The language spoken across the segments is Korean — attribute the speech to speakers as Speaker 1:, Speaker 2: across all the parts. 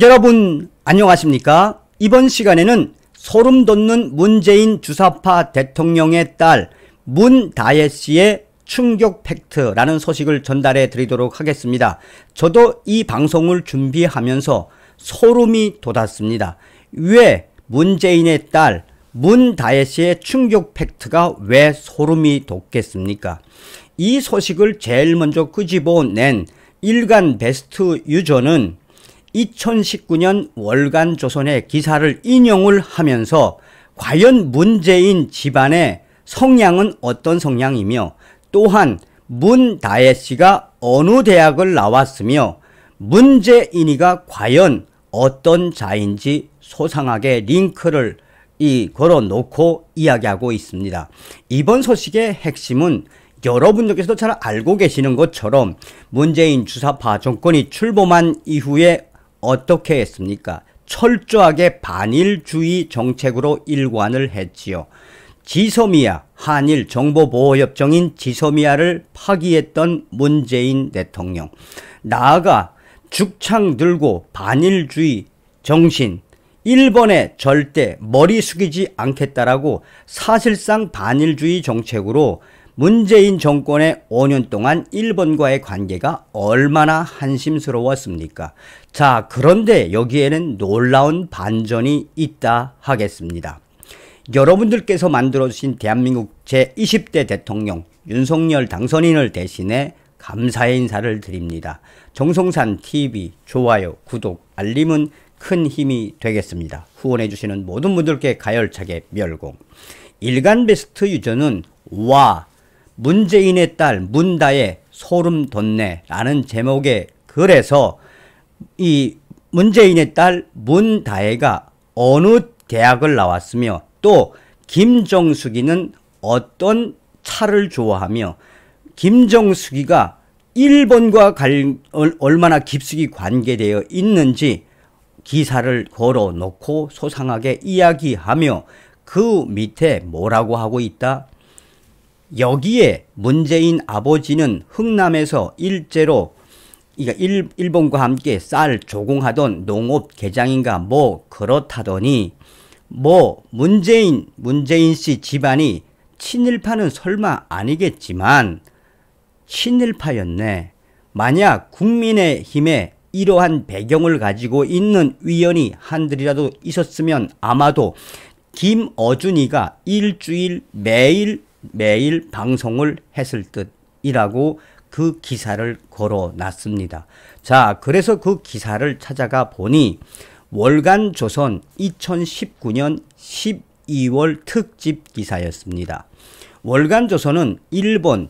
Speaker 1: 여러분 안녕하십니까? 이번 시간에는 소름 돋는 문재인 주사파 대통령의 딸 문다혜 씨의 충격 팩트라는 소식을 전달해 드리도록 하겠습니다. 저도 이 방송을 준비하면서 소름이 돋았습니다. 왜 문재인의 딸 문다혜 씨의 충격 팩트가 왜 소름이 돋겠습니까? 이 소식을 제일 먼저 끄집어낸 일간 베스트 유저는 2019년 월간 조선의 기사를 인용을 하면서 과연 문재인 집안의 성향은 어떤 성향이며 또한 문다혜 씨가 어느 대학을 나왔으며 문재인이가 과연 어떤 자인지 소상하게 링크를 이 걸어 놓고 이야기하고 있습니다. 이번 소식의 핵심은 여러분들께서도 잘 알고 계시는 것처럼 문재인 주사파 정권이 출범한 이후에 어떻게 했습니까? 철저하게 반일주의 정책으로 일관을 했지요. 지소미아, 한일 정보보호협정인 지소미아를 파기했던 문재인 대통령. 나아가 죽창 들고 반일주의 정신, 일본에 절대 머리 숙이지 않겠다라고 사실상 반일주의 정책으로 문재인 정권의 5년 동안 일본과의 관계가 얼마나 한심스러웠습니까? 자, 그런데 여기에는 놀라운 반전이 있다 하겠습니다. 여러분들께서 만들어주신 대한민국 제20대 대통령 윤석열 당선인을 대신해 감사의 인사를 드립니다. 정성산 TV 좋아요, 구독, 알림은 큰 힘이 되겠습니다. 후원해주시는 모든 분들께 가열차게 멸공. 일간 베스트 유저는 와 문재인의 딸 문다의 소름 돋네라는 제목의 글에서 이 문재인의 딸 문다혜가 어느 대학을 나왔으며 또 김정숙이는 어떤 차를 좋아하며 김정숙이가 일본과 얼마나 깊숙이 관계되어 있는지 기사를 걸어놓고 소상하게 이야기하며 그 밑에 뭐라고 하고 있다? 여기에 문재인 아버지는 흥남에서 일제로 일, 본과 함께 쌀 조공하던 농업 개장인가 뭐 그렇다더니 뭐 문재인 문재인 씨 집안이 친일파는 설마 아니겠지만 친일파였네. 만약 국민의힘에 이러한 배경을 가지고 있는 위원이 한들이라도 있었으면 아마도 김어준이가 일주일 매일 매일 방송을 했을 듯이라고 그 기사를 걸어 놨습니다. 자, 그래서 그 기사를 찾아가 보니 월간 조선 2019년 12월 특집 기사였습니다. 월간 조선은 일본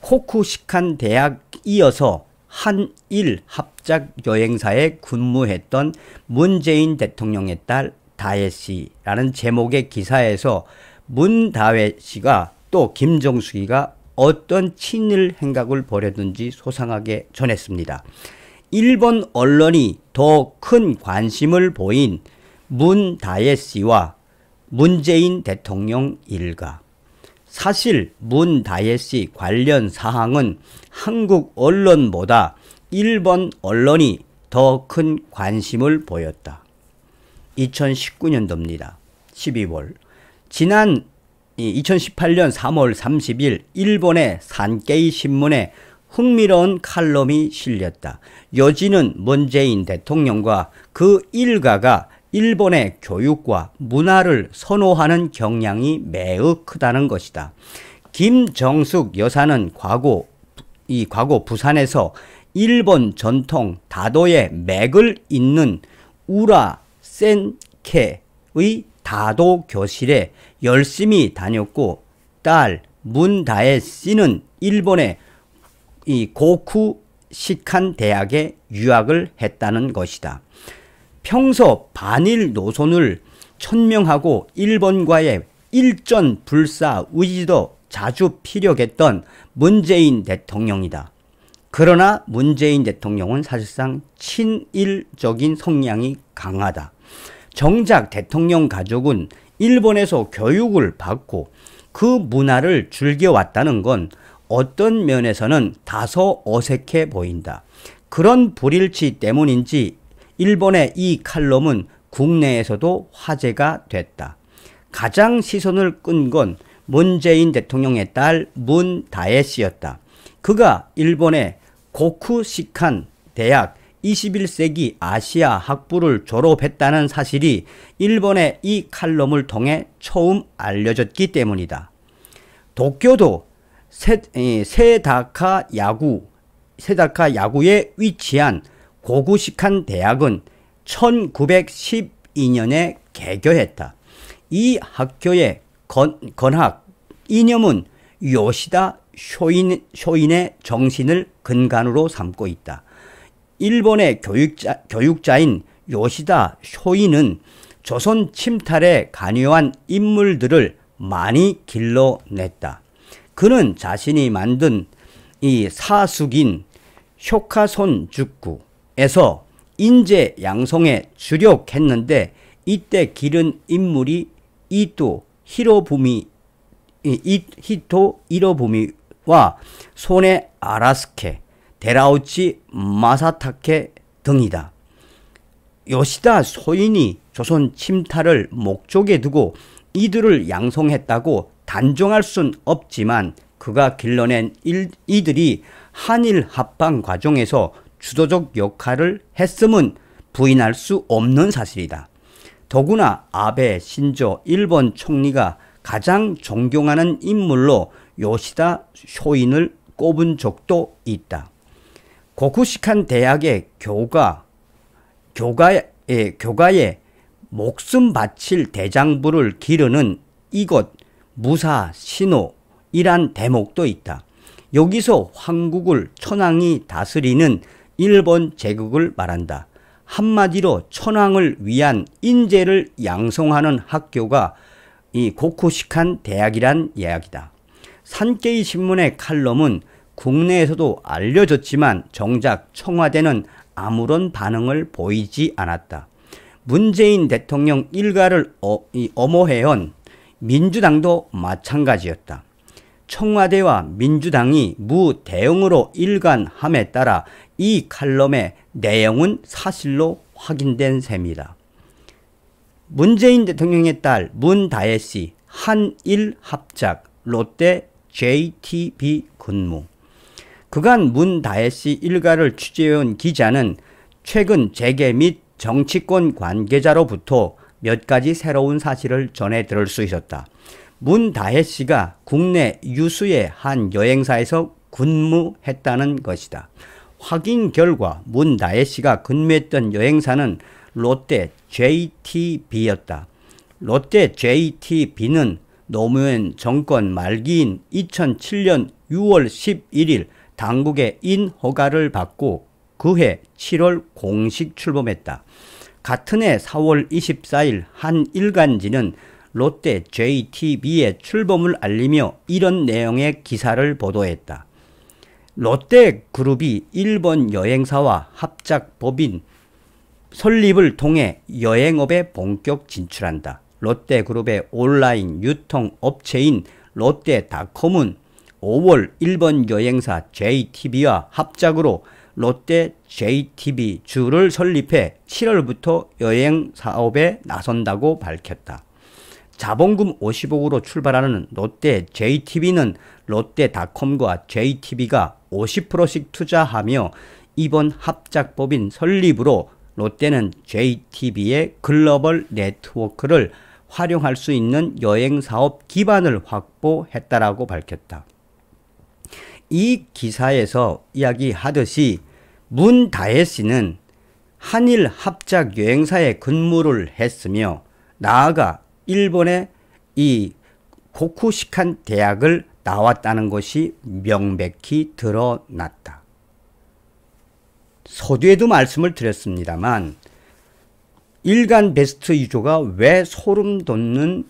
Speaker 1: 코쿠시칸 대학 이어서 한일 합작 여행사에 근무했던 문재인 대통령의 딸 다혜 씨라는 제목의 기사에서 문다혜 씨가 또 김정숙이가 어떤 친일 행각을 벌였는지 소상하게 전했습니다. 일본 언론이 더 큰 관심을 보인 문다예 씨와 문재인 대통령 일가. 사실 문다예 씨 관련 사항은 한국 언론보다 일본 언론이 더 큰 관심을 보였다. 2019년도입니다. 12월. 지난 2018년 3월 30일 일본의 산케이 신문에 흥미로운 칼럼이 실렸다. 여지는 문재인 대통령과 그 일가가 일본의 교육과 문화를 선호하는 경향이 매우 크다는 것이다. 김정숙 여사는 과거 이 과거 부산에서 일본 전통 다도의 맥을 잇는 우라 센케의 다도 교실에 열심히 다녔고 딸 문다혜 씨는 일본의 이 고쿠 시칸 대학에 유학을 했다는 것이다. 평소 반일 노선을 천명하고 일본과의 일전 불사 의지도 자주 피력했던 문재인 대통령이다. 그러나 문재인 대통령은 사실상 친일적인 성향이 강하다. 정작 대통령 가족은 일본에서 교육을 받고 그 문화를 즐겨왔다는 건 어떤 면에서는 다소 어색해 보인다. 그런 불일치 때문인지 일본의 이 칼럼은 국내에서도 화제가 됐다. 가장 시선을 끈 건 문재인 대통령의 딸 문다혜 씨였다. 그가 일본의 고쿠시칸 대학 21세기 아시아 학부를 졸업했다는 사실이 일본의 이 칼럼을 통해 처음 알려졌기 때문이다. 도쿄도 세, 세다카 야구, 세다카 야구에 위치한 고구식한 대학은 1912년에 개교했다. 이 학교의 건, 건학, 이념은 요시다 쇼인, 쇼인의 정신을 근간으로 삼고 있다. 일본의 교육자, 교육자인 요시다 쇼이는 조선 침탈에 관여한 인물들을 많이 길러냈다. 그는 자신이 만든 이 사숙인 효카손 죽구에서 인재 양성에 주력했는데 이때 기른 인물이 이토 히로부미 히토 이로부미와 손에 아라스케 데라우치 마사타케 등이다. 요시다 소인이 조선 침탈을 목적에 두고 이들을 양성했다고 단정할 순 없지만 그가 길러낸 일, 이들이 한일 합방 과정에서 주도적 역할을 했음은 부인할 수 없는 사실이다. 더구나 아베 신조 일본 총리가 가장 존경하는 인물로 요시다 쇼인을 꼽은 적도 있다. 고쿠시칸 대학의 교가 교가의 예, 교가에 목숨 바칠 대장부를 기르는 이곳 무사 신호이란 대목도 있다. 여기서 황국을 천황이 다스리는 일본 제국을 말한다. 한마디로 천황을 위한 인재를 양성하는 학교가 이 고쿠시칸 대학이란 이야기다. 산케이 신문의 칼럼은 국내에서도 알려졌지만 정작 청와대는 아무런 반응을 보이지 않았다. 문재인 대통령 일가를 어, 어해온 민주당도 마찬가지였다. 청와대와 민주당이 무대응으로 일관함에 따라 이 칼럼의 내용은 사실로 확인된 셈이다. 문재인 대통령의 딸 문다혜 씨 한일 합작 롯데 JTB 근무 그간 문다혜 씨 일가를 취재해온 기자는 최근 재계 및 정치권 관계자로부터 몇 가지 새로운 사실을 전해 들을 수 있었다. 문다혜 씨가 국내 유수의 한 여행사에서 근무했다는 것이다. 확인 결과 문다혜 씨가 근무했던 여행사는 롯데 JTB였다. 롯데 JTB는 노무현 정권 말기인 2007년 6월 11일 당국의 인허가를 받고 그해 7월 공식 출범했다. 같은 해 4월 24일 한 일간지는 롯데 JTB의 출범을 알리며 이런 내용의 기사를 보도했다. 롯데 그룹이 일본 여행사와 합작 법인 설립을 통해 여행업에 본격 진출한다. 롯데 그룹의 온라인 유통 업체인 롯데닷컴은 5월 일본 여행사 JTB와 합작으로 롯데 JTB 주를 설립해 7월부터 여행 사업에 나선다고 밝혔다. 자본금 50억으로 출발하는 롯데 JTB는 롯데닷컴과 JTB가 50%씩 투자하며 이번 합작법인 설립으로 롯데는 JTB의 글로벌 네트워크를 활용할 수 있는 여행 사업 기반을 확보했다라고 밝혔다. 이 기사에서 이야기하듯이 문 다혜 씨는 한일 합작 여행사에 근무를 했으며 나아가 일본의 이 고쿠시칸 대학을 나왔다는 것이 명백히 드러났다. 서두에도 말씀을 드렸습니다만 일간 베스트 유조가 왜 소름 돋는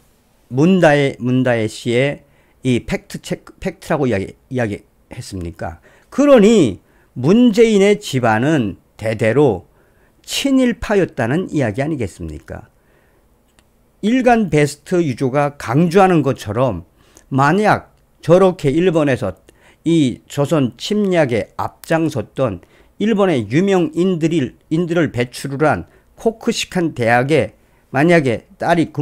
Speaker 1: 문다혜 문다혜 씨의 이 팩트 체크 팩트라고 이야기, 이야기 했습니까? 그러니 문재인의 집안은 대대로 친일파였다는 이야기 아니겠습니까? 일간 베스트 유조가 강조하는 것처럼 만약 저렇게 일본에서 이 조선 침략에 앞장섰던 일본의 유명인들을 인들을 배출을 한 코크시칸 대학에 만약에 딸이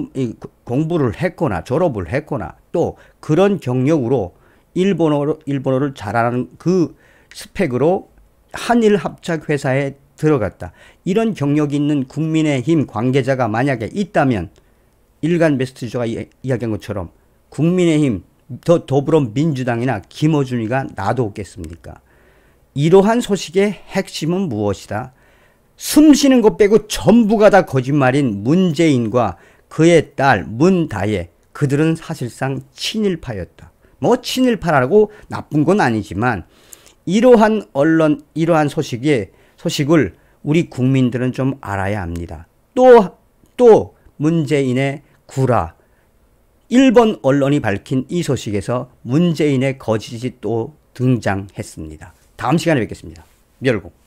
Speaker 1: 공부를 했거나 졸업을 했거나 또 그런 경력으로 일본어로 일본어를 잘하는 그 스펙으로 한일 합작 회사에 들어갔다. 이런 경력이 있는 국민의힘 관계자가 만약에 있다면 일간 베스트저가 이야기한 것처럼 국민의힘 더 더불어민주당이나 김어준이가 놔두겠습니까? 이러한 소식의 핵심은 무엇이다? 숨쉬는 것 빼고 전부가 다 거짓말인 문재인과 그의 딸문다예 그들은 사실상 친일파였다. 뭐 친일파라고 나쁜 건 아니지만 이러한 언론, 이러한 소식에 소식을 우리 국민들은 좀 알아야 합니다. 또, 또 문재인의 구라, 일본 언론이 밝힌 이 소식에서 문재인의 거짓이 또 등장했습니다. 다음 시간에 뵙겠습니다. 멸공.